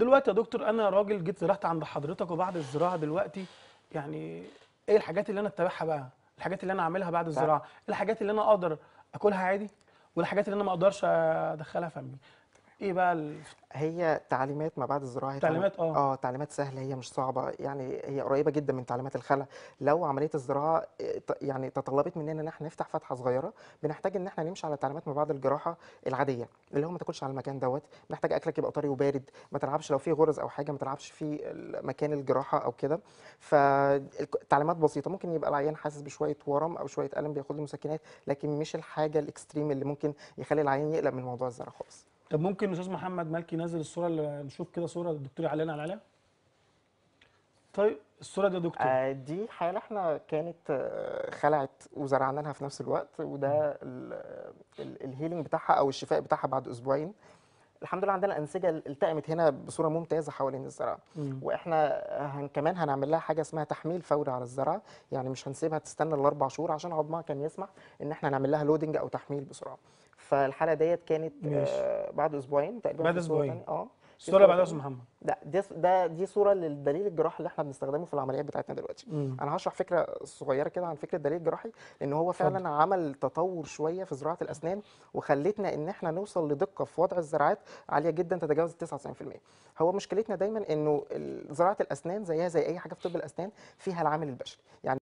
دلوقتي يا دكتور انا راجل جيت زرعت عند حضرتك وبعد الزراعه دلوقتي يعني ايه الحاجات اللي انا اتبعها بقى الحاجات اللي انا اعملها بعد الزراعه الحاجات اللي انا اقدر اكلها عادي والحاجات اللي انا ما اقدرش ادخلها فمي ايه بقى ال... هي تعليمات ما بعد الزراعه تعليمات اه اه تعليمات سهله هي مش صعبه يعني هي قريبه جدا من تعليمات الخلع لو عمليه الزراعه آه، يعني تطلبت مننا ان احنا نفتح فتحه صغيره بنحتاج ان احنا نمشي على تعليمات ما بعد الجراحه العاديه اللي هو ما تاكلش على المكان دوت محتاج اكلك يبقى طري وبارد ما تلعبش لو في غرز او حاجه ما تلعبش في مكان الجراحه او كده فتعليمات بسيطه ممكن يبقى العيان حاسس بشويه ورم او شويه الم بياخد له مسكنات لكن مش الحاجه الاكستريم اللي ممكن يخلي العيان يقلق من موضوع الزرع خالص طب ممكن استاذ محمد مالكي ينزل الصوره اللي نشوف كده صوره الدكتور علينا عليها طيب الصوره دي يا دكتور آه دي حاله احنا كانت آه، خلعت وزرعنا لها في نفس الوقت وده الهيلينج بتاعها او الشفاء بتاعها بعد اسبوعين الحمد لله عندنا انسجه التئمت هنا بصوره ممتازه حوالين الزرعه واحنا آه، هن كمان هنعمل لها حاجه اسمها تحميل فوري على الزرعه يعني مش هنسيبها تستنى الاربع شهور عشان عظمها كان يسمح ان احنا نعمل لها لودنج او تحميل بسرعه فالحلقه ديت كانت آه بعد اسبوعين تقريبا بعد اسبوعين اه الصوره بعد اسم محمد لا دي ده دي صوره للدليل الجراحي اللي احنا بنستخدمه في العمليات بتاعتنا دلوقتي مم. انا هشرح فكره صغيره كده عن فكره الدليل الجراحي لان هو فعلا فضل. عمل تطور شويه في زراعه الاسنان وخلتنا ان احنا نوصل لدقه في وضع الزراعات عاليه جدا تتجاوز 99% هو مشكلتنا دايما انه زراعه الاسنان زيها زي اي حاجه في طب الاسنان فيها العامل البشري يعني